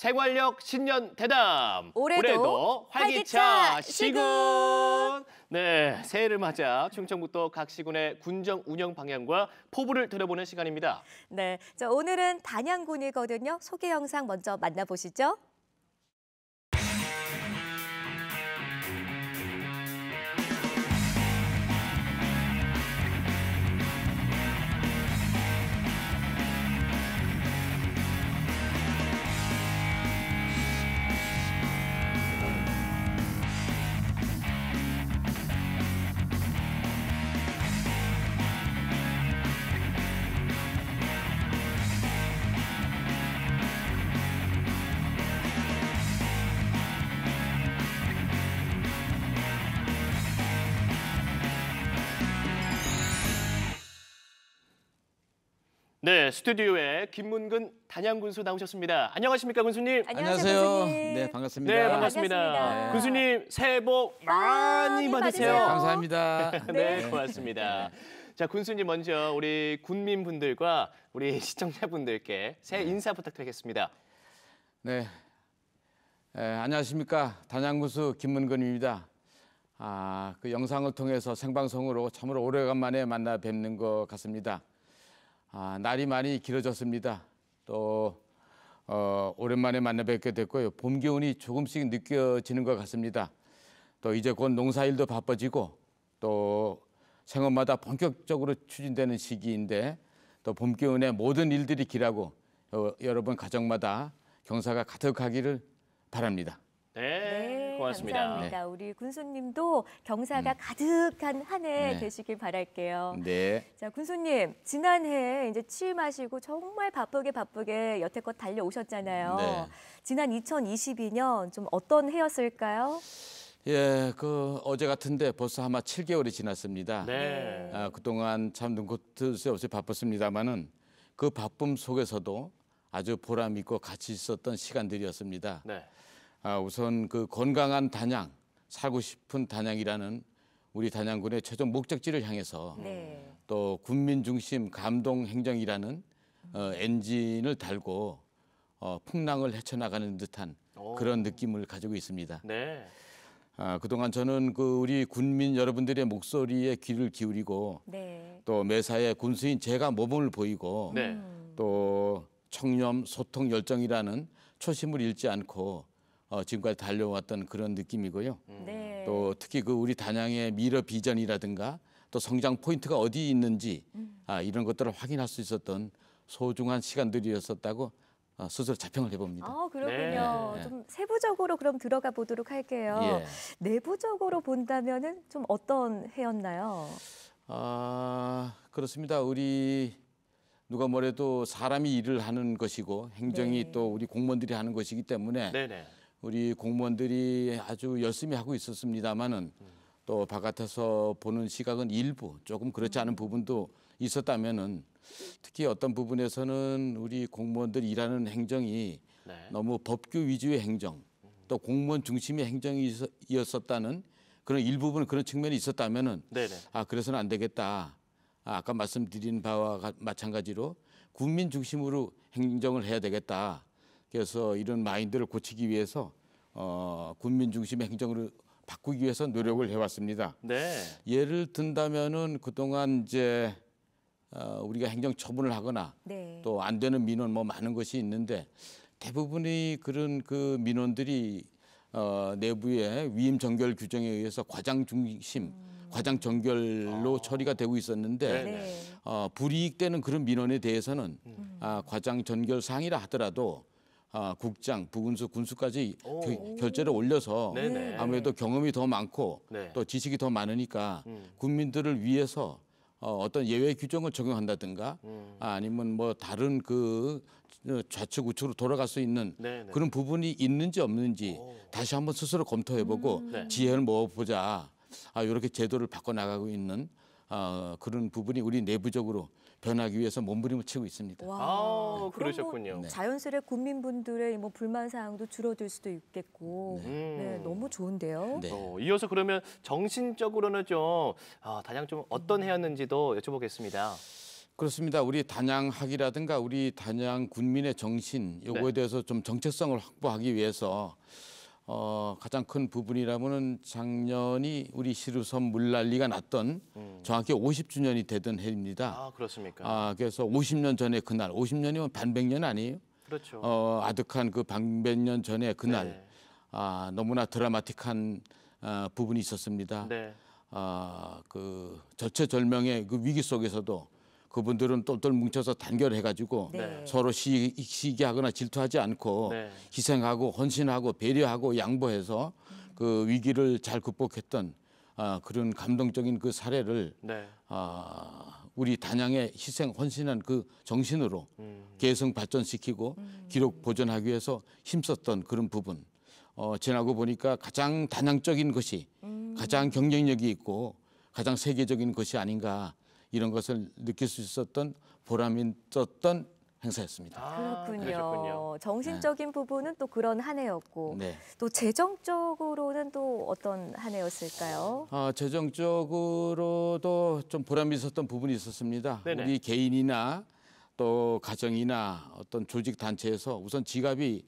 생활력 신년 대담. 올해도, 올해도 활기차, 시군. 네, 새해를 맞아 충청북도 각 시군의 군정 운영 방향과 포부를 들여보는 시간입니다. 네, 자, 오늘은 단양군이거든요. 소개 영상 먼저 만나보시죠. 네, 스튜디오에 김문근 단양 군수 나오셨습니다. 안녕하십니까, 군수님? 안녕하세요. 네, 반갑습니다. 네, 반갑습니다. 반갑습니다. 네. 군수님, 새해 복 아, 많이, 받으세요. 받 감사합니다. 네, 네, 고맙습니다. 자, 군수님 먼저 우리 군민분들과 우리 시청자분들께 새해 네. 인사 부탁드리겠습니다. 네. 에, 안녕하십니까. 단양군수 김문근입니다. 아, 그 영상을 통해서 생방송으로 참으로 오래간만에 만나 뵙는 것 같습니다. 아, 날이 많이 길어졌습니다. 또 어, 오랜만에 만나 뵙게 됐고요. 봄 기운이 조금씩 느껴지는 것 같습니다. 또 이제 곧 농사일도 바빠지고 또 생업마다 본격적으로 추진되는 시기인데 또 봄 기운에 모든 일들이 길하고 어, 여러분 가정마다 경사가 가득하기를 바랍니다. 고맙습니다. 감사합니다. 네. 우리 군수님도 경사가 음. 가득한 한해 네. 되시길 바랄게요. 네. 자, 군수님 지난해 이제 취임하시고 정말 바쁘게 바쁘게 여태껏 달려오셨잖아요. 네. 지난 2022년 좀 어떤 해였을까요? 예, 그 어제 같은데 벌써 아마 7개월이 지났습니다. 네. 네. 아, 그동안 참눈꽃뜰새 없이 바빴습니다만은 그 바쁨 속에서도 아주 보람 있고 같이 있었던 시간들이었습니다. 네. 아, 우선 그 건강한 단양, 살고 싶은 단양이라는 우리 단양군의 최종 목적지를 향해서 네. 또 군민 중심 감동 행정이라는 어, 엔진을 달고 어, 풍랑을 헤쳐나가는 듯한 오. 그런 느낌을 가지고 있습니다. 네. 아, 그동안 저는 그 우리 군민 여러분들의 목소리에 귀를 기울이고 네. 또 매사에 군수인 제가 모범을 보이고 네. 또 청렴 소통 열정이라는 초심을 잃지 않고 어, 지금까지 달려왔던 그런 느낌이고요. 음. 네. 또 특히 그 우리 단양의 미러 비전이라든가 또 성장 포인트가 어디 있는지 음. 아, 이런 것들을 확인할 수 있었던 소중한 시간들이었었다고 어, 스스로 자평을 해봅니다. 아, 그렇군요. 네. 좀 세부적으로 그럼 들어가 보도록 할게요. 예. 내부적으로 본다면좀 어떤 해였나요? 아, 그렇습니다. 우리 누가 뭐래도 사람이 일을 하는 것이고 행정이 네. 또 우리 공무원들이 하는 것이기 때문에 네네. 우리 공무원들이 아주 열심히 하고 있었습니다마는 또 바깥에서 보는 시각은 일부 조금 그렇지 않은 부분도 있었다면은 특히 어떤 부분에서는 우리 공무원들 일하는 행정이 네. 너무 법규 위주의 행정 또 공무원 중심의 행정이었었다는 그런 일부분 그런 측면이 있었다면은 네네. 아 그래서는 안 되겠다 아, 아까 말씀드린 바와 마찬가지로 국민 중심으로 행정을 해야 되겠다 그래서 이런 마인드를 고치기 위해서 어, 군민 중심 의 행정으로 바꾸기 위해서 노력을 해왔습니다. 네. 예를 든다면은 그동안 이제 어, 우리가 행정 처분을 하거나 네. 또안 되는 민원 뭐 많은 것이 있는데 대부분의 그런 그 민원들이 어, 내부의 위임 정결 규정에 의해서 과장 중심, 음. 과장 정결로 아. 처리가 되고 있었는데 네. 네. 어, 불이익되는 그런 민원에 대해서는 음. 아, 과장 전결 사항이라 하더라도 아, 국장, 부군수, 군수까지 오. 결제를 올려서 네네. 아무래도 경험이 더 많고 네. 또 지식이 더 많으니까 음. 국민들을 위해서 어, 어떤 예외 규정을 적용한다든가 음. 아, 아니면 뭐 다른 그 좌측 우측으로 돌아갈 수 있는 네네. 네. 그런 부분이 있는지 없는지 오. 다시 한번 스스로 검토해보고 음. 네. 지혜를 모아보자 아, 이렇게 제도를 바꿔나가고 있는 어, 그런 부분이 우리 내부적으로 변하기 위해서 몸부림을 치고 있습니다. 와, 아, 그러셨군요. 뭐 자연스레 국민분들의 뭐 불만 사항도 줄어들 수도 있겠고 네. 음. 네, 너무 좋은데요. 네. 어, 이어서 그러면 정신적으로는 좀 아, 단양 좀 어떤 음. 해였는지도 여쭤보겠습니다. 그렇습니다. 우리 단양학이라든가 우리 단양 군민의 정신 요거에 네. 대해서 좀 정체성을 확보하기 위해서 어, 가장 큰 부분이라면은 작년이 우리 시루섬 물난리가 났던 음. 정확히 50주년이 되던 해입니다. 아 그렇습니까? 아 그래서 50년 전에 그날, 50년이면 반백년 아니에요? 그렇죠. 어, 아득한 그 반백년 전에 그날 네. 아 너무나 드라마틱한 아, 부분이 있었습니다. 네. 아그 절체절명의 그 위기 속에서도 그분들은 똘똘 뭉쳐서 단결해가지고 네. 네. 서로 시, 시기하거나 질투하지 않고 네. 희생하고 헌신하고 배려하고 양보해서 그 위기를 잘 극복했던 아, 그런 감동적인 그 사례를 네. 아, 우리 단양의 희생 헌신한 그 정신으로 음. 개성 발전시키고 음. 기록 보존하기 위해서 힘썼던 그런 부분 어, 지나고 보니까 가장 단양적인 것이 음. 가장 경쟁력이 있고 가장 세계적인 것이 아닌가 이런 것을 느낄 수 있었던 보람이 있었던 행사였습니다. 아, 그렇군요. 그러셨군요. 정신적인 네. 부분은 또 그런 한 해였고 네. 또 재정적으로는 또 어떤 한 해였을까요? 아, 재정적으로도 좀 보람이 있었던 부분이 있었습니다. 네네. 우리 개인이나 또 가정이나 어떤 조직 단체에서 우선 지갑이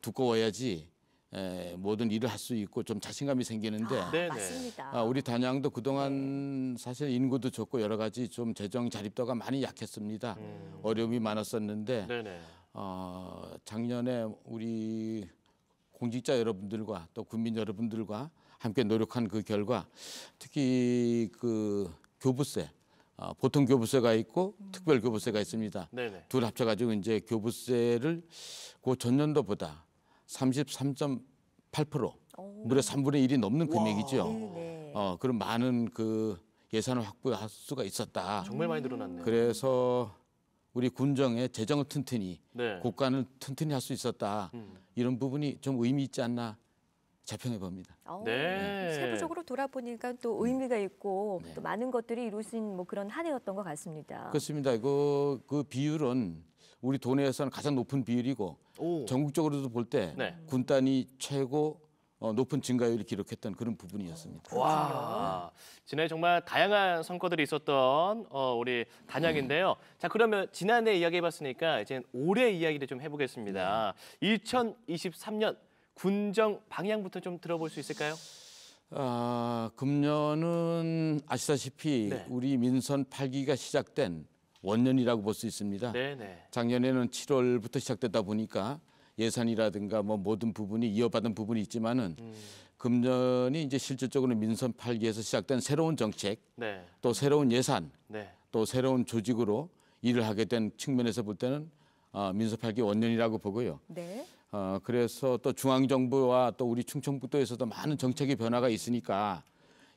두꺼워야지 에, 예, 모든 일을 할 수 있고 좀 자신감이 생기는데 아, 맞습니다. 아, 우리 단양도 그동안 사실 인구도 적고 여러 가지 좀 재정 자립도가 많이 약했습니다. 음. 어려움이 많았었는데 네네. 네. 어, 작년에 우리 공직자 여러분들과 또 국민 여러분들과 함께 노력한 그 결과 특히 그 교부세 어, 보통 교부세가 있고 음. 특별 교부세가 있습니다. 네네. 둘 합쳐가지고 이제 교부세를 그 전년도보다 33.8% 무려 3분의 1이 넘는 금액이죠. 네, 네 어, 그런 많은 그 예산을 확보할 수가 있었다. 정말 많이 늘어났네요. 그래서 우리 군정의 재정을 튼튼히 네. 국가는 튼튼히 할 수 있었다. 음. 이런 부분이 좀 의미 있지 않나 재평해 봅니다. 어, 네. 세부적으로 돌아보니까 또 음. 의미가 있고 네. 또 많은 것들이 이루어진 뭐 그런 한 해였던 것 같습니다. 그렇습니다. 그, 그 비율은 우리 도내에서는 가장 높은 비율이고 오. 전국적으로도 볼때 네. 군단이 최고 어, 높은 증가율을 기록했던 그런 부분이었습니다. 와, 지난해 정말 다양한 성과들이 있었던 어, 우리 단양인데요. 음. 자, 그러면 지난해 이야기해봤으니까 이제 올해 이야기를 좀 해보겠습니다. 2023년 군정 방향부터 좀 들어볼 수 있을까요? 아, 금년은 아시다시피 네. 우리 민선 8기가 시작된 원년이라고 볼 수 있습니다. 네네. 작년에는 7월부터 시작되다 보니까 예산이라든가 뭐 모든 부분이 이어받은 부분이 있지만은 음. 금년이 이제 실질적으로 민선 8기에서 시작된 새로운 정책, 네. 또 새로운 예산, 네. 또 새로운 조직으로 일을 하게 된 측면에서 볼 때는 어, 민선 8기 원년이라고 보고요. 네. 어, 그래서 또 중앙정부와 또 우리 충청북도에서도 많은 정책의 변화가 있으니까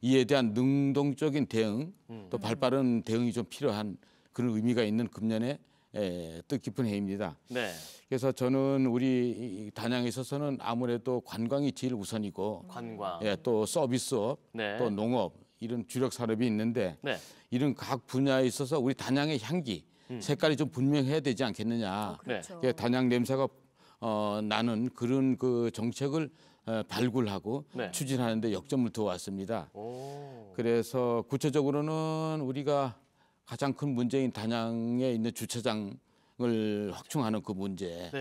이에 대한 능동적인 대응, 음. 또 발빠른 대응이 좀 필요한 그런 의미가 있는 금년에 예, 뜻깊은 해입니다. 네. 그래서 저는 우리 단양에 있어서는 아무래도 관광이 제일 우선이고 관광. 예, 또 서비스업, 네. 또 농업 이런 주력 산업이 있는데 네. 이런 각 분야에 있어서 우리 단양의 향기, 음. 색깔이 좀 분명해야 되지 않겠느냐. 어, 그렇죠. 네. 예, 단양 냄새가 어, 나는 그런 그 정책을 어, 발굴하고 네. 추진하는데 역점을 두어왔습니다. 그래서 구체적으로는 우리가 가장 큰 문제인 단양에 있는 주차장을 확충하는 그 문제.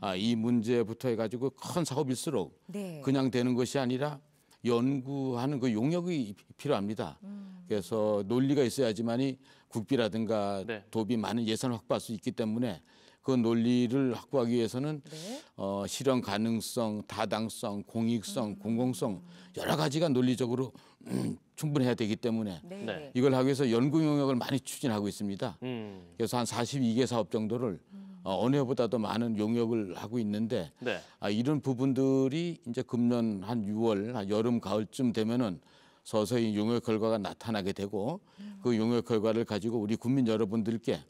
아, 이 문제부터 해가지고 큰 사업일수록 네. 그냥 되는 것이 아니라 연구하는 그 용역이 필요합니다. 음. 그래서 논리가 있어야지만이 국비라든가 네. 도비 많은 예산 확보할 수 있기 때문에 그 논리를 확보하기 위해서는 네. 어, 실현 가능성, 타당성, 공익성, 음. 공공성 여러 가지가 논리적으로 음, 충분해야 되기 때문에 네. 네. 이걸 하기 위해서 연구 용역을 많이 추진하고 있습니다. 음. 그래서 한 42개 사업 정도를 음. 어, 어느 해보다도 많은 용역을 하고 있는데 네. 아, 이런 부분들이 이제 금년 한 6월, 여름 가을쯤 되면은 서서히 용역 결과가 나타나게 되고 음. 그 용역 결과를 가지고 우리 국민 여러분들께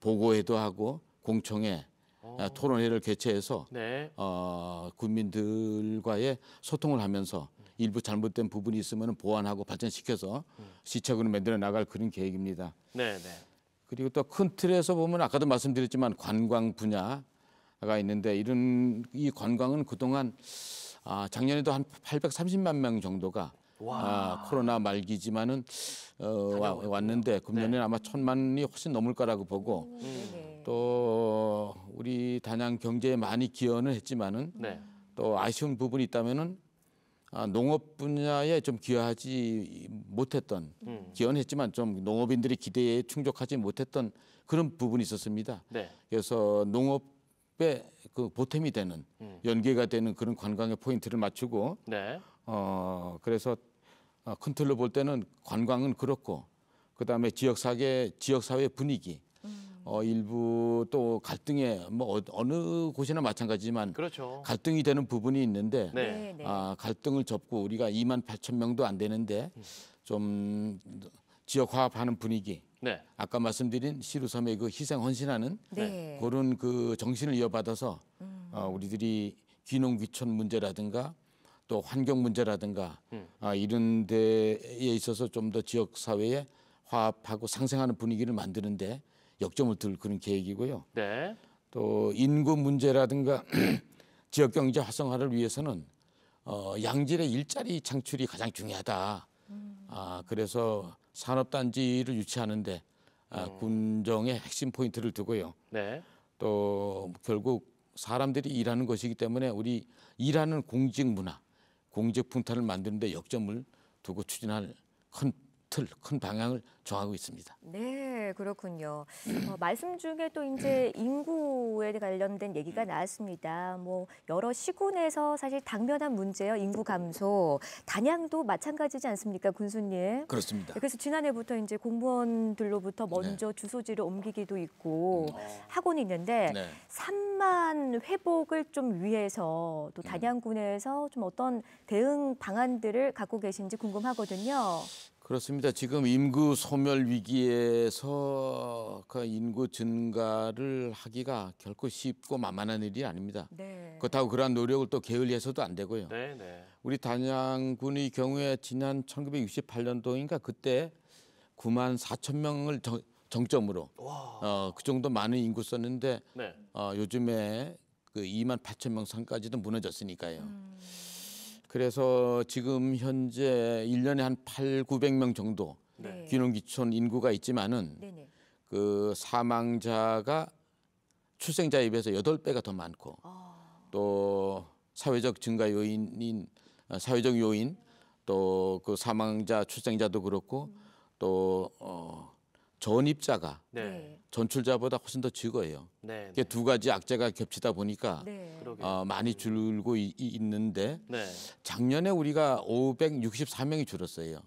보고해도 하고 공청회 어. 아, 토론회를 개최해서 네. 어, 국민들과의 소통을 하면서 음. 일부 잘못된 부분이 있으면 보완하고 발전시켜서 음. 시책으로 만들어 나갈 그런 계획입니다. 네, 네. 그리고 또 큰 틀에서 보면 아까도 말씀드렸지만 관광 분야가 있는데 이런 이 관광은 그동안 아, 작년에도 한 830만 명 정도가 아, 코로나 말기지만은 어, 와, 왔는데 금년에 네. 아마 천만이 훨씬 넘을 거라고 보고 음, 네, 네. 또 우리 단양 경제에 많이 기여는 했지만은 네. 또 아쉬운 부분이 있다면은 아, 농업 분야에 좀 기여하지 못했던 음. 기여는 했지만 좀농업인들의 기대에 충족하지 못했던 그런 부분이 있었습니다. 네. 그래서 농업에 그 보탬이 되는 음. 연계가 되는 그런 관광의 포인트를 맞추고 네. 어 그래서 어, 큰 틀로 볼 때는 관광은 그렇고 그다음에 지역 사회 지역 사회 분위기 음. 어 일부 또 갈등에 뭐 어, 어느 곳이나 마찬가지지만 그렇죠. 갈등이 되는 부분이 있는데 네. 네, 네. 아 갈등을 접고 우리가 2만 8천 명도 안 되는데 음. 좀 지역 화합하는 분위기 네. 아까 말씀드린 시루섬의 그 희생 헌신하는 네. 그런 그 정신을 이어받아서 음. 어, 우리들이 귀농귀촌 문제라든가 또 환경 문제라든가 음. 아, 이런 데에 있어서 좀 더 지역 사회에 화합하고 상생하는 분위기를 만드는데 역점을 둘 그런 계획이고요. 네. 또 인구 문제라든가 지역 경제 활성화를 위해서는 어, 양질의 일자리 창출이 가장 중요하다. 음. 아, 그래서 산업단지를 유치하는데 아, 음. 군정의 핵심 포인트를 두고요. 네. 또 결국 사람들이 일하는 것이기 때문에 우리 일하는 공직 문화 공적 분탄을 만드는데 역점을 두고 추진할 큰 틀, 큰 방향을 정하고 있습니다. 네, 그렇군요. 어, 말씀 중에 또 이제 인구에 관련된 얘기가 나왔습니다. 뭐 여러 시군에서 사실 당면한 문제요, 인구 감소. 단양도 마찬가지지 않습니까, 군수님? 그렇습니다. 그래서 지난해부터 이제 공무원들로부터 먼저 네. 주소지를 옮기기도 있고 음. 아. 하고는 있는데 네. 3만 회복을 좀 위해서 또 음. 단양군에서 좀 어떤 대응 방안들을 갖고 계신지 궁금하거든요. 그렇습니다. 지금 인구 소멸 위기에서 그 인구 증가를 하기가 결코 쉽고 만만한 일이 아닙니다. 네. 그렇다고 그러한 노력을 또 게을리해서도 안 되고요. 네, 네. 우리 단양군의 경우에 지난 1968년도인가 그때 9만 4천 명을 정, 정점으로 어, 그 정도 많은 인구 썼는데 네. 어, 요즘에 그 2만 8천 명 선까지도 무너졌으니까요. 음. 그래서 지금 현재 1년에 한 8, 900명 정도 네. 네. 귀농귀촌 인구가 있지만은 네네. 네. 그 사망자가 출생자에 비해서 8배가 더 많고 아. 또 사회적 증가 요인인 아, 사회적 요인 또 그 사망자 출생자도 그렇고 음. 또 어, 전입자가 네. 전출자보다 훨씬 더 적어요. 네, 이게 네. 두 가지 악재가 겹치다 보니까 네. 어, 많이 음. 줄고 이- 이- 있는데 네. 작년에 우리가 564명이 줄었어요.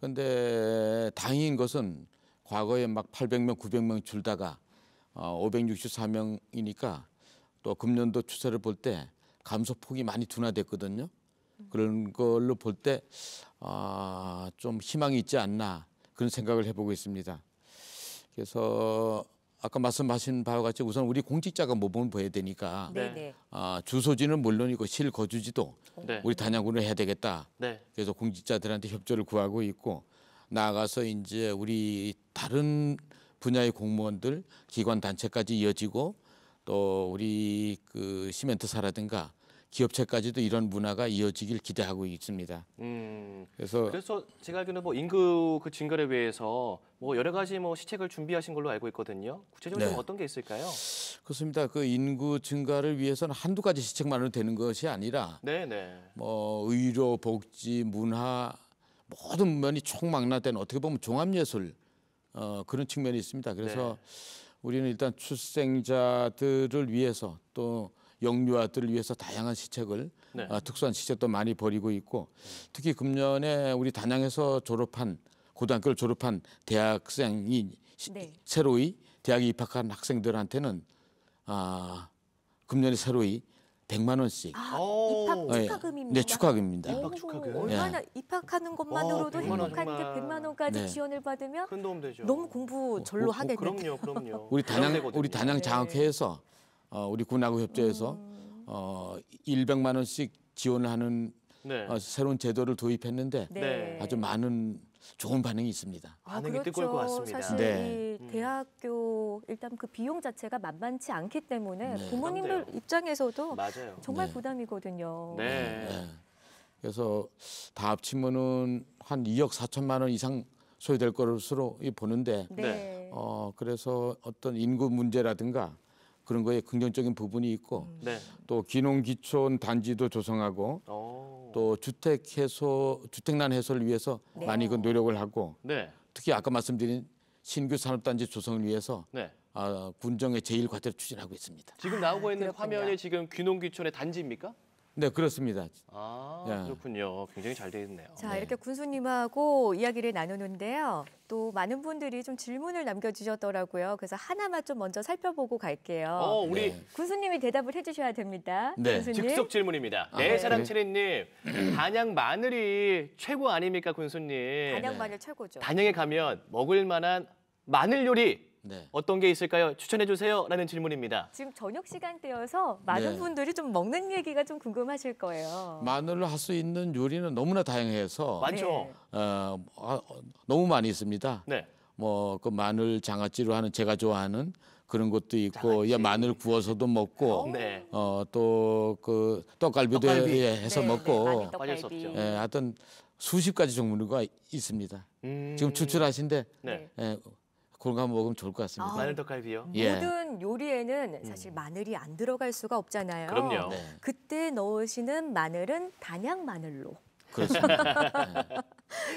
그런데 음. 다행인 것은 과거에 막 800명, 900명 줄다가 어, 564명이니까 또 금년도 추세를 볼 때 감소폭이 많이 둔화됐거든요. 음. 그런 걸로 볼 때좀 아, 희망이 있지 않나 그런 생각을 해보고 있습니다. 그래서 아까 말씀하신 바와 같이 우선 우리 공직자가 모범을 보여야 되니까 네. 네, 네. 아, 주소지는 물론이고 실거주지도 네. 우리 단양군을 해야 되겠다. 네. 그래서 공직자들한테 협조를 구하고 있고 나아가서 이제 우리 다른 분야의 공무원들 기관 단체까지 이어지고 또 우리 그 시멘트사라든가 기업체까지도 이런 문화가 이어지길 기대하고 있습니다. 음, 그래서 그래서 제가 알기로는 뭐 인구 그 증가를 위해서 뭐 여러 가지 뭐 시책을 준비하신 걸로 알고 있거든요. 구체적으로 네. 뭐 어떤 게 있을까요? 그렇습니다. 그 인구 증가를 위해서는 한두 가지 시책만으로 되는 것이 아니라 네네. 네. 뭐 의료, 복지, 문화 모든 면이 총망라된 어떻게 보면 종합예술 어, 그런 측면이 있습니다. 그래서 네. 우리는 일단 출생자들을 위해서 또 영유아들을 위해서 다양한 시책을 네. 어, 특수한 시책도 많이 벌이고 있고 특히 금년에 우리 단양에서 졸업한 고등학교를 졸업한 대학생이 네. 새로이 대학에 입학한 학생들한테는 아 금년에 새로이 100만 원씩 아, 입학 네. 축하금입니다. 네, 축하금입니다. 입학 축하금. 얼마나 네. 입학하는 것만으로도 100만 행복한데 100만 원까지 네. 지원을 받으면 큰 도움 되죠. 너무 공부 어, 절로 오, 하게 오, 그럼요, 그럼요. 우리 단양 우리 단양 장학회에서 네. 어, 우리 군하고 협조해서 어, 100만 원씩 지원하는 네. 어, 새로운 제도를 도입했는데 네. 아주 많은 좋은 반응이 있습니다. 아, 반응이 그렇죠. 뜨거울 것 같습니다. 사실 네. 이 음. 대학교 일단 그 비용 자체가 만만치 않기 때문에 네. 부모님들 부담돼요. 입장에서도 맞아요. 정말 네. 부담이거든요. 네. 네. 그래서 다 합치면은 한 2억 4천만 원 이상 소요될 것으로 보는데 네. 네. 어 그래서 어떤 인구 문제라든가 그런 거에 긍정적인 부분이 있고 음. 네. 또 기농기촌 단지도 조성하고 오. 어. 또 주택 해소 주택난 해소를 위해서 네. 많이 그 노력을 하고 네. 특히 아까 말씀드린 신규 산업단지 조성을 위해서 네. 아, 군정의 제일 과제를 추진하고 있습니다. 지금 나오고 있는 아, 화면이 지금 귀농귀촌의 단지입니까? 네, 그렇습니다. 아, 예. 그렇군요. 굉장히 잘 되어 있네요. 자, 네. 이렇게 군수님하고 이야기를 나누는데요. 또 많은 분들이 좀 질문을 남겨주셨더라고요. 그래서 하나만 좀 먼저 살펴보고 갈게요. 어, 우리 네. 군수님이 대답을 해주셔야 됩니다. 네. 군수님. 즉석 질문입니다. 아, 네, 네. 사랑 체리님. 음. 단양 마늘이 최고 아닙니까, 군수님? 단양 네. 마늘 최고죠. 단양에 가면 먹을 만한 마늘 요리 네. 어떤 게 있을까요? 추천해 주세요라는 질문입니다. 지금 저녁 시간대여서 많은 네. 분들이 좀 먹는 얘기가 좀 궁금하실 거예요. 마늘로 할 수 있는 요리는 너무나 다양해서 많죠. 네. 어, 아, 너무 많이 있습니다. 네. 뭐 그 마늘 장아찌로 하는 제가 좋아하는 그런 것도 있고 예, 마늘 구워서도 먹고 어? 네. 어또그 떡갈비도 떡갈비. 예, 해서 네, 네. 먹고 어, 예, 음. 네, 예, 하여튼 수십 가지 종류가 있습니다. 음... 지금 추출하신데 네. 예, 그런 거 한번 먹으면 좋을 것 같습니다. 아, 마늘 덕갈비요. 예. 모든 요리에는 사실 음. 마늘이 안 들어갈 수가 없잖아요. 그럼요. 네. 그때 넣으시는 마늘은 단양 마늘로 그렇습니다. 네.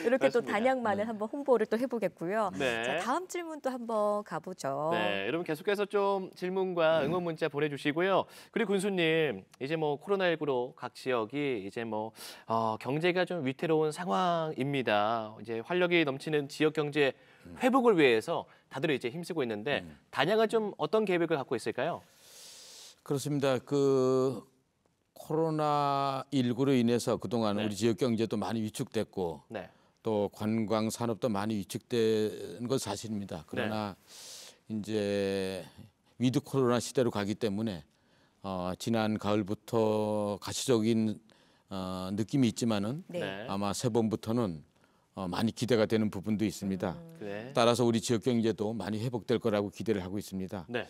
이렇게 그습니다또 단양만을 네. 한번 홍보를 또 해보겠고요. 네. 자, 다음 질문 또 한번 가보죠. 네, 여러분 계속해서 좀 질문과 음. 응원 문자 보내주시고요. 그리고 군수님, 이제 뭐 코로나19로 각 지역이 이제 뭐 어, 경제가 좀 위태로운 상황입니다. 이제 활력이 넘치는 지역 경제 음. 회복을 위해서 다들 이제 힘쓰고 있는데 단양은 좀 어떤 계획을 갖고 있을까요? 그렇습니다. 그 코로나19로 인해서 그동안 네. 우리 지역 경제도 많이 위축됐고 네. 또 관광 산업도 많이 위축된 건 사실입니다. 그러나 네. 이제 위드 코로나 시대로 가기 때문에 어, 지난 가을부터 가시적인 어, 느낌이 있지만은 네. 네. 아마 세 번부터는 어, 많이 기대가 되는 부분도 있습니다. 음. 그래. 네. 따라서 우리 지역 경제도 많이 회복될 거라고 기대를 하고 있습니다. 네.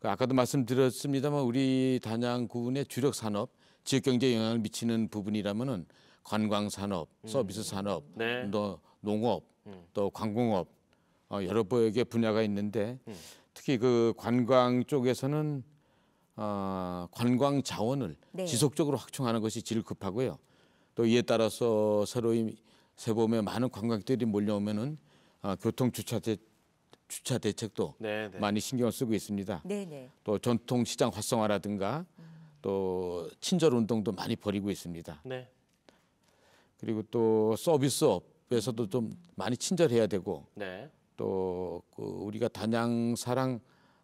그 아까도 말씀드렸습니다만 우리 단양군의 주력 산업 지역 경제에 영향을 미치는 부분이라면은 관광 산업, 음. 서비스 산업, 네. 또 농업, 음. 또 관공업 어, 여러 역의 분야가 있는데 음. 특히 그 관광 쪽에서는 어, 관광 자원을 네. 지속적으로 확충하는 것이 제일 급하고요. 또 이에 따라서 새로이 새봄에 많은 관광객들이 몰려오면은 어, 교통 주차대 주차 대책도 네네. 네. 많이 신경을 쓰고 있습니다. 네네. 네. 또 전통 시장 활성화라든가 음. 또 친절 운동도 많이 벌이고 있습니다. 네. 그리고 또 서비스업에서도 좀 많이 친절해야 되고 네. 또그 우리가 단양 사랑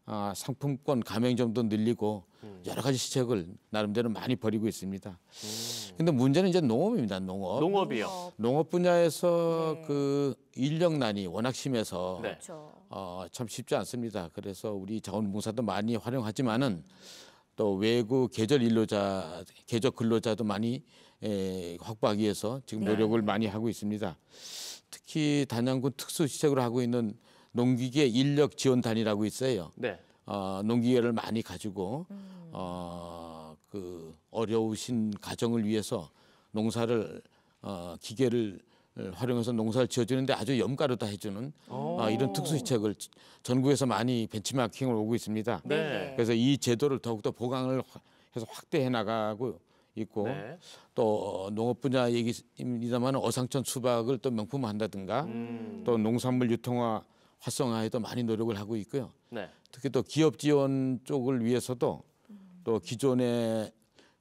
아, 상품권 가맹점도 늘리고 음. 여러 가지 시책을 나름대로 많이 벌이고 있습니다. 음. 근데 문제는 이제 농업입니다. 농업. 농업이요. 농업 분야에서 네. 그 인력난이 워낙 심해서 네. 그렇죠. 어, 참 쉽지 않습니다. 그래서 우리 자원봉사도 많이 활용하지만은 또 외국 계절 일로자 계절 근로자도 많이 에, 예, 확보하기 위해서 지금 네. 노력을 네. 많이 하고 있습니다. 특히 단양군 특수 시책으로 하고 있는 농기계 인력 지원단이라고 있어요. 네. 어, 농기계를 많이 가지고 음. 어, 그 어려우신 가정을 위해서 농사를 어, 기계를 활용해서 농사를 지어주는데 아주 염가로 다 해주는 어, 이런 특수시책을 전국에서 많이 벤치마킹을 오고 있습니다. 네. 네. 네. 그래서 이 제도를 더욱더 보강을 해서 확대해 나가고 있고 네. 또 농업 분야 얘기입니다만 어상천 수박을 또 명품화한다든가 음. 또 농산물 유통화 활성화에도 많이 노력을 하고 있고요. 네. 특히 또 기업 지원 쪽을 위해서도 또 기존의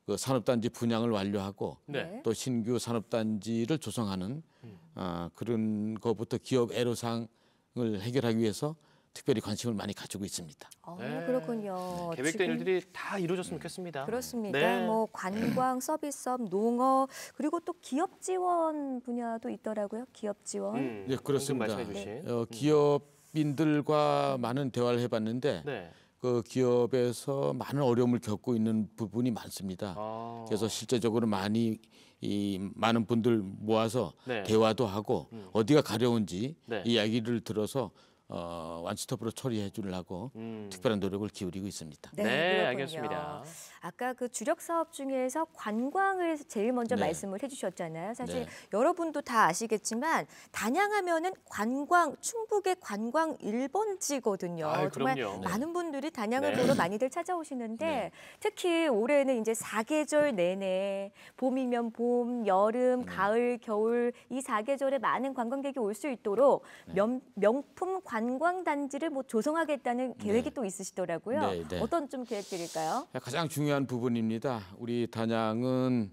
그 산업단지 분양을 완료하고 네. 또 신규 산업단지를 조성하는 음. 아, 그런 것부터 기업 애로사항을 해결하기 위해서 특별히 관심을 많이 가지고 있습니다. 어, 네. 그렇군요. 네. 계획된 지금... 일들이 다 이루어졌으면 좋겠습니다. 그렇습니다. 네. 뭐 관광, 서비스업, 농업 그리고 또 기업 지원 분야도 있더라고요. 기업 지원. 음, 네, 그렇습니다. 어, 음. 기업인들과 음. 많은 대화를 해봤는데 네. 그 기업에서 많은 어려움을 겪고 있는 부분이 많습니다. 아. 그래서 실제적으로 많이 이 많은 분들 모아서 네. 대화도 하고 음. 어디가 가려운지 네. 이야기를 들어서 어, 완스톱으로 처리해 주려고 음. 특별한 노력을 기울이고 있습니다. 네, 네 알겠습니다. 아까 그 주력 사업 중에서 관광을 제일 먼저 네. 말씀을 해주셨잖아요. 사실 네. 여러분도 다 아시겠지만 단양하면은 관광 충북의 관광 일본지거든요 아이, 정말 네. 많은 분들이 단양을 네. 보러 많이들 찾아오시는데 네. 특히 올해는 이제 사계절 내내 봄이면 봄, 여름, 음. 가을, 겨울 이 사계절에 많은 관광객이 올 수 있도록 명, 명품 관 관광단지를 뭐 조성하겠다는 네. 계획이 네. 또 있으시더라고요. 네, 네. 어떤 좀 계획들일까요? 가장 중요한 부분입니다. 우리 단양은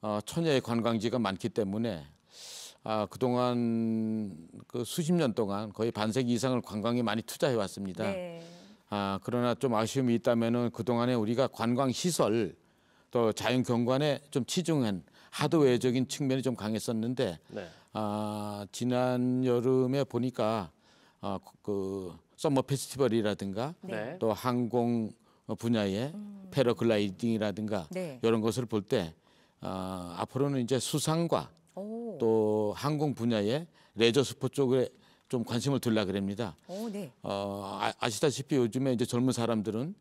어, 천혜의 관광지가 많기 때문에 아, 그동안 그 수십 년 동안 거의 반세기 이상을 관광에 많이 투자해 왔습니다. 네. 아, 그러나 좀 아쉬움이 있다면은 그동안에 우리가 관광 시설 또 자연 경관에 좀 치중한 하드웨어적인 측면이 좀 강했었는데 네. 아, 지난 여름에 보니까 어, 그 서머 페스티벌이라든가 네. 네. 또 항공 분야의 음. 패러글라이딩이라든가 네. 이런 것을 볼때 어, 아, 앞으로는 이제 수상과 오. 또 항공 분야의 레저 스포 쪽에 좀 관심을 둘라 그럽니다. 네. 어, 아, 시다시피 요즘에 이제 젊은 사람들은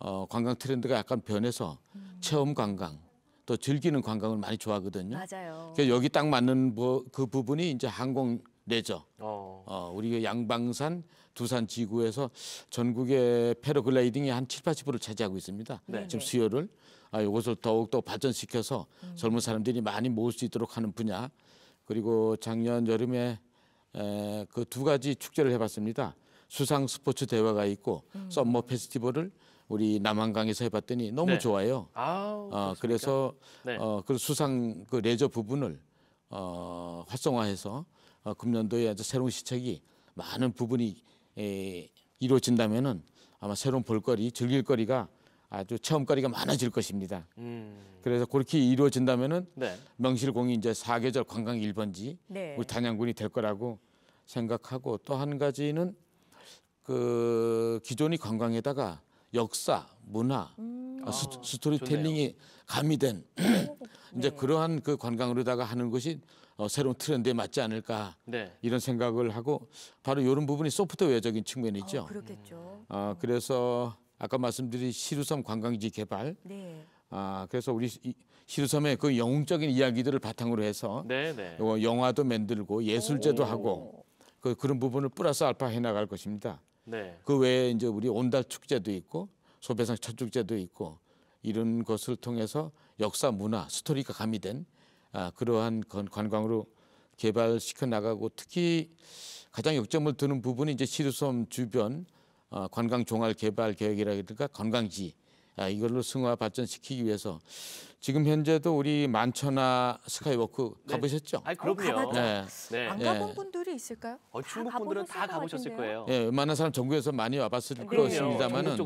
어, 관광 트렌드가 약간 변해서 음. 체험 관광 또 즐기는 관광을 많이 좋아하거든요. 맞아요. 그래서 여기 딱 맞는 뭐, 그 부분이 이제 항공 내죠. 어. 어 우리 그 양방산 두산 지구에서 전국의 패러글라이딩이 한 7, 80%를 차지하고 있습니다. 네. 지금 수요를 아, 이것을 더욱더 발전시켜서 음. 젊은 사람들이 많이 모을 수 있도록 하는 분야 그리고 작년 여름에 그두 가지 축제를 해봤습니다. 수상 스포츠 대회가 있고 음. 썸머 페스티벌을 우리 남한강에서 해봤더니 너무 네. 좋아요. 아 어, 그래서 네. 어, 그 수상 그 레저 부분을 어, 활성화해서 어, 금년도에 아주 새로운 시책이 많은 부분이 이루어진다면은 아마 새로운 볼거리, 즐길거리가 아주 체험거리가 많아질 것입니다. 음. 그래서 그렇게 이루어진다면은 네. 명실공히 이제 사계절 관광 1번지 네. 우리 단양군이 될 거라고 생각하고 또 한 가지는 그 기존의 관광에다가 역사, 문화, 음. 아, 스, 아, 토리텔링이 가미된 이제 네. 그러한 그 관광으로다가 하는 것이 어, 새로운 트렌드에 맞지 않을까 네. 이런 생각을 하고 바로 이런 부분이 소프트웨어적인 측면이 죠 어, 아, 그렇겠죠. 어, 그래서 아까 말씀드린 시루섬 관광지 개발. 네. 아 그래서 우리 시루섬의 그 영웅적인 이야기들을 바탕으로 해서 네, 네. 어, 영화도 만들고 예술제도 오. 하고 그, 그런 부분을 플러스 알파 해나갈 것입니다. 네. 그 외에 이제 우리 온달 축제도 있고 소배상 천 축제도 있고 이런 것을 통해서 역사 문화 스토리가 가미된 아, 그러한 관광으로 개발시켜 나가고 특히 가장 역점을 두는 부분이 이제 시루섬 주변 어, 관광 종알 개발 계획이라든가 관광지 아, 이걸로 승화 발전시키기 위해서 지금 현재도 우리 만천하 스카이워크 네. 가보셨죠? 아, 그럼요. 네. 네. 안 네. 가본 분들이 있을까요? 어, 중국 분들은 다 가보셨을 거예요. 예, 웬만한 사람 전국에서 많이 와봤을 네. 것입니다만은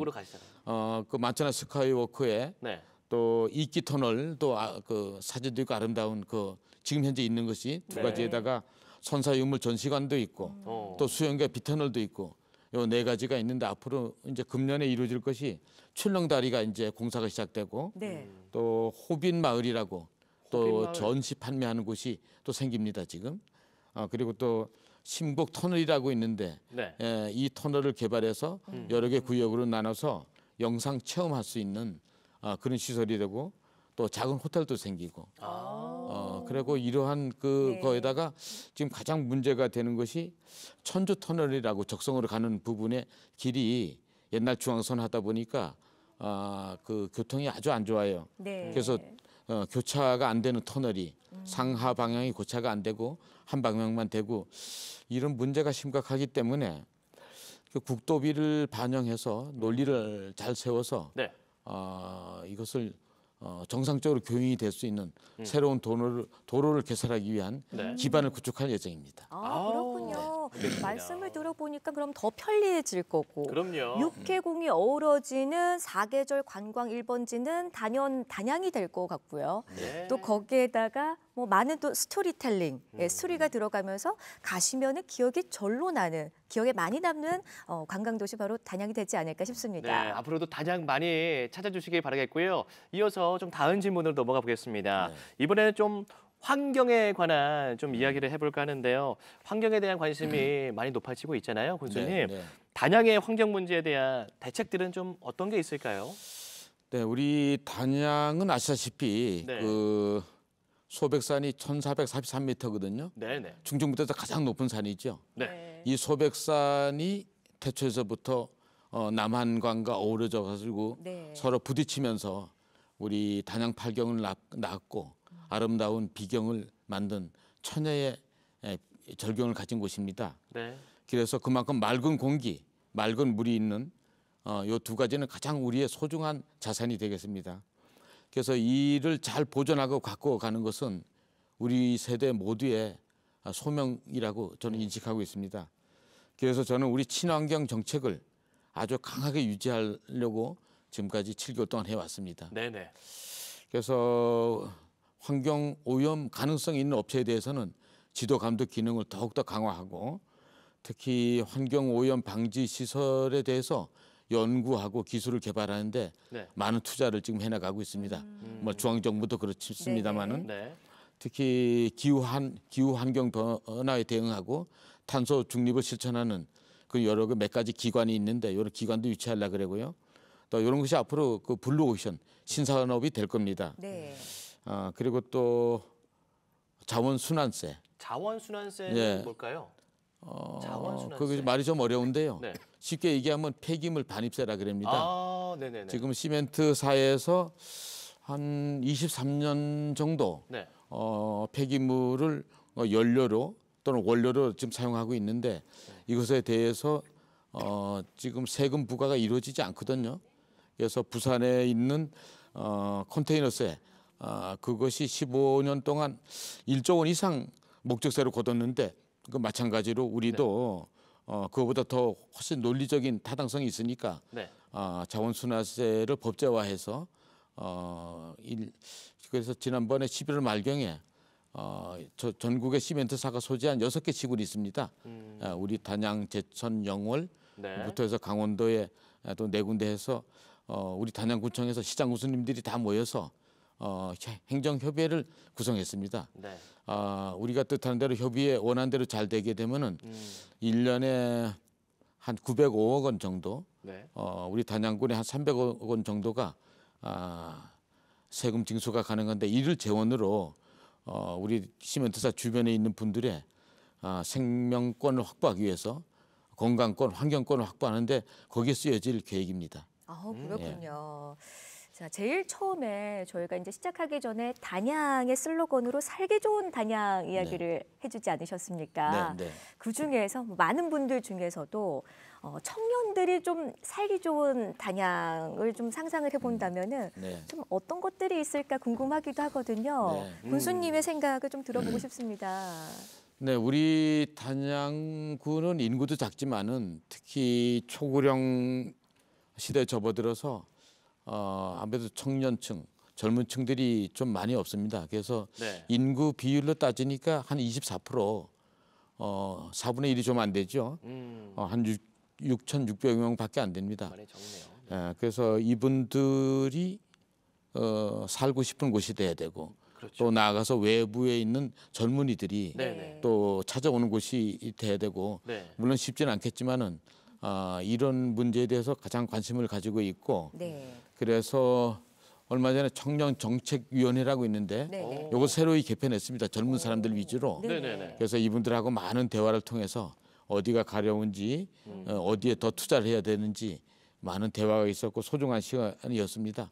어, 그 만천하 스카이워크에 네. 또 이끼 터널 또 아, 그 사진도 있고 아름다운 그 지금 현재 있는 것이 두 가지에다가 선사 유물 전시관도 있고 음. 또 수영과 비터널도 있고 요네 가지가 있는데 앞으로 이제 금년에 이루어질 것이 출렁다리가 이제 공사가 시작되고 네. 또 호빈 마을이라고 또 호빈마을. 전시 판매하는 곳이 또 생깁니다 지금. 아 그리고 또신곡 터널이라고 있는데 네. 예, 이 터널을 개발해서 음. 여러 개 구역으로 나눠서 영상 체험할 수 있는 아, 그런 시설이 되고 또 작은 호텔도 생기고 아. 그리고 음. 이러한 그거에다가 네. 지금 가장 문제가 되는 것이 천주 터널이라고 적성으로 가는 부분의 길이 옛날 중앙선 하다 보니까 아, 그 교통이 아주 안 좋아요. 네. 그래서 어, 교차가 안 되는 터널이 음. 상하 방향이 교차가 안 되고 한 방향만 되고 이런 문제가 심각하기 때문에 그 국도비를 반영해서 논리를 잘 세워서 네. 어, 이것을 어, 정상적으로 교행이 될 수 있는 음. 새로운 도로를, 도로를 개설하기 위한 네. 기반을 구축할 예정입니다. 아, 그렇군요. 네. 그렇군요. 말씀을 들어보니까 그럼 더 편리해질 거고. 그럼요. 6개공이 어우러지는 4계절 관광 1번지는 단연 단양이 될 것 같고요. 네. 또 거기에다가 뭐 많은 또 스토리텔링, 예, 음. 예, 스토리가 들어가면서 가시면 기억이 절로 나는 기억에 많이 남는 어, 관광도시 바로 단양이 되지 않을까 싶습니다. 네, 앞으로도 단양 많이 찾아주시길 바라겠고요. 이어서 좀 다른 질문으로 넘어가 보겠습니다. 네. 이번에는 좀 환경에 관한 좀 음. 이야기를 해볼까 하는데요. 환경에 대한 관심이 많이 높아지고 있잖아요, 군수님. 네, 네. 단양의 환경 문제에 대한 대책들은 좀 어떤 게 있을까요? 네, 우리 단양은 아시다시피 네. 그 소백산이 1,443m거든요. 네, 네. 중정부에서 가장 높은 산이죠. 네. 네. 이 소백산이 태초에서부터 어, 남한관과 어우러져 가지고 네. 서로 부딪히면서 우리 단양 팔경을 낳, 낳았고 아름다운 비경을 만든 천혜의 절경을 가진 곳입니다. 네. 그래서 그만큼 맑은 공기, 맑은 물이 있는 어, 두 가지는 가장 우리의 소중한 자산이 되겠습니다. 그래서 이를 잘 보존하고 갖고 가는 것은 우리 세대 모두의 아, 소명이라고 저는 인식하고 있습니다. 그래서 저는 우리 친환경 정책을 아주 강하게 유지하려고 지금까지 7개월 동안 해왔습니다. 네네. 그래서 환경 오염 가능성이 있는 업체에 대해서는 지도 감독 기능을 더욱더 강화하고 특히 환경 오염 방지 시설에 대해서 연구하고 기술을 개발하는데 네. 많은 투자를 지금 해나가고 있습니다. 음. 뭐 중앙 정부도 그렇습니다만은 네, 네, 네. 특히 기후 한 기후 환경 변화에 대응하고 탄소 중립을 실천하는 그 여러 그 몇 가지 기관이 있는데 이런 기관도 유치하려 그러고요. 또 이런 것이 앞으로 그 블루 오션 신산업이 될 겁니다. 네. 어, 그리고 또 자원순환세. 자원순환세는 예. 뭘까요? 어, 자원순환세. 그게 말이 좀 어려운데요. 네. 쉽게 얘기하면 폐기물 반입세라 그럽니다. 아, 네네네. 지금 시멘트 사에서 한 23년 정도 네. 어, 폐기물을 어, 연료로 또는 원료로 지금 사용하고 있는데 이것에 대해서 어, 지금 세금 부과가 이루어지지 않거든요. 그래서 부산에 있는 어, 컨테이너세 아, 그것이 15년 동안 1조 원 이상 목적세로 거뒀는데 그 마찬가지로 우리도 네. 어, 그거보다 더 훨씬 논리적인 타당성이 있으니까 네. 어, 자원순환세를 법제화해서 어, 일, 그래서 지난번에 11월 말경에 어, 저, 전국의 시멘트 사가 소재한 여섯 개 시군이 있습니다. 음. 아, 우리 단양, 제천, 영월 네. 부터 해서 강원도에 아, 또네 군데에서 어, 우리 단양구청에서 시장 교수님들이 다 모여서 어, 행정협의회를 구성했습니다. 네. 어, 우리가 뜻하는 대로 협의회 원한 대로 잘 되게 되면은 음. 1년에 한 905억 원 정도, 네. 어, 우리 단양군의 한 300억 원 정도가 아, 세금 징수가 가능한데 이를 재원으로 어, 우리 시멘트사 주변에 있는 분들의 아, 생명권을 확보하기 위해서 건강권, 환경권을 확보하는데 거기에 쓰여질 계획입니다. 아, 그렇군요. 예. 자, 제일 처음에 저희가 이제 시작하기 전에 단양의 슬로건으로 살기 좋은 단양 네. 이야기를 네. 해주지 않으셨습니까? 네, 네. 그 중에서 뭐 많은 분들 중에서도 어, 청년들이 좀 살기 좋은 단양을 좀 상상을 해본다면은 음, 네. 좀 어떤 것들이 있을까 궁금하기도 하거든요. 네. 음. 군수님의 생각을 좀 들어보고 싶습니다. 네, 우리 단양군은 인구도 작지만은 특히 초고령 시대에 접어들어서 어, 아무래도 청년층 젊은 층들이 좀 많이 없습니다. 그래서 네. 인구 비율로 따지니까 한 24% 어, 4분의 1이 좀 안 되죠. 음. 어, 한 6, 6,600명 밖에 안 됩니다. 많네 예, 그래서 이분들이 어, 살고 싶은 곳이 돼야 되고 그렇죠. 또 나아가서 외부에 있는 젊은이들이 네네. 네. 또 찾아오는 곳이 돼야 되고 네. 물론 쉽지는 않겠지만은 아, 이런 문제에 대해서 가장 관심을 가지고 있고 네. 그래서 얼마 전에 청년 정책위원회라고 있는데 네, 네. 요거 새로이 개편했습니다. 젊은 사람들 위주로. 네, 네네. 그래서 이분들하고 많은 대화를 통해서 어디가 가려운지 음. 어, 어디에 더 투자를 해야 되는지 많은 대화가 있었고 소중한 시간이었습니다.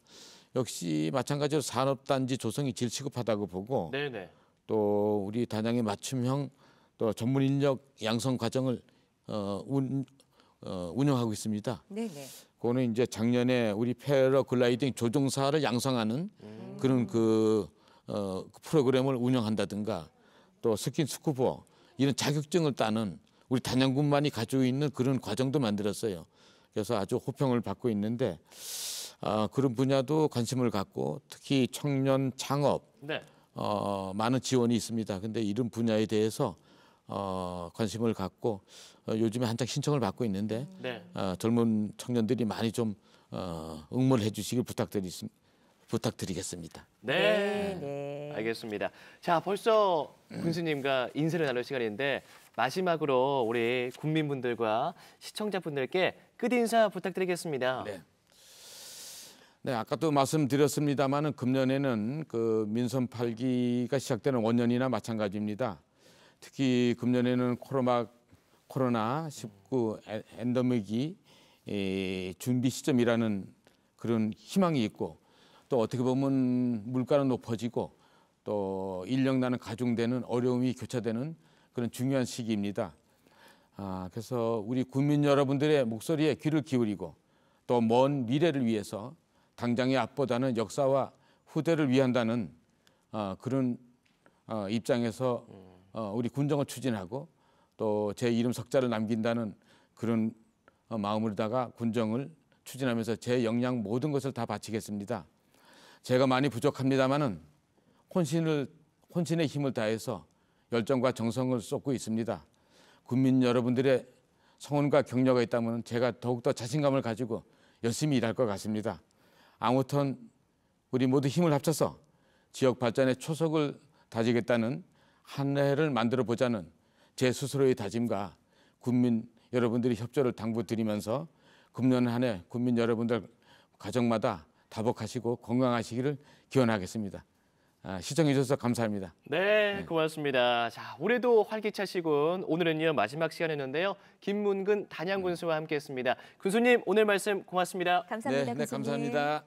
역시 마찬가지로 산업단지 조성이 질 시급하다고 보고 네네. 또 우리 단양의 맞춤형 또 전문 인력 양성 과정을 어, 운, 어, 운영하고 있습니다. 네네. 그거는 이제 작년에 우리 패러글라이딩 조종사를 양성하는 음. 그런 그, 어, 그 프로그램을 운영한다든가 또 스킨 스쿠버 이런 자격증을 따는 우리 단양군만이 가지고 있는 그런 과정도 만들었어요. 그래서 아주 호평을 받고 있는데 아, 그런 분야도 관심을 갖고 특히 청년 창업 네. 어, 많은 지원이 있습니다. 근데 이런 분야에 대해서 어, 관심을 갖고 어, 요즘에 한창 신청을 받고 있는데 음. 네. 어, 젊은 청년들이 많이 좀 어, 응모를 해주시길 부탁드리, 부탁드리겠습니다. 네. 네. 네. 알겠습니다. 자, 벌써 군수님과 인사를 나눌 시간인데 마지막으로 우리 국민분들과 시청자분들께 끝인사 부탁드리겠습니다. 네. 네, 아까도 말씀드렸습니다만은 금년에는 그 민선 8기가 시작되는 원년이나 마찬가지입니다. 특히 금년에는 코로나 코로나 19 엔더믹이 준비 시점이라는 그런 희망이 있고 또 어떻게 보면 물가는 높아지고 또 인력난은 가중되는 어려움이 교차되는 그런 중요한 시기입니다. 아, 그래서 우리 국민 여러분들의 목소리에 귀를 기울이고 또 먼 미래를 위해서 당장의 앞보다는 역사와 후대를 위한다는 어, 그런 어, 입장에서 어, 우리 군정을 추진하고 또 제 이름 석자를 남긴다는 그런 어, 마음으로다가 군정을 추진하면서 제 역량 모든 것을 다 바치겠습니다. 제가 많이 부족합니다만은 혼신을 혼신의 힘을 다해서 열정과 정성을 쏟고 있습니다. 국민 여러분들의 성원과 격려가 있다면 제가 더욱더 자신감을 가지고 열심히 일할 것 같습니다. 아무튼 우리 모두 힘을 합쳐서 지역 발전의 초석을 다지겠다는 한 해를 만들어 보자는 제 스스로의 다짐과 국민 여러분들의 협조를 당부드리면서 금년 한 해 국민 여러분들 가정마다 다복하시고 건강하시기를 기원하겠습니다. 아, 시청해 주셔서 감사합니다. 네, 네, 고맙습니다. 자, 올해도 활기차시군. 오늘은요 마지막 시간이었는데요. 김문근 단양 군수와 네. 함께했습니다. 군수님 오늘 말씀 고맙습니다. 감사합니다. 네, 네 감사합니다.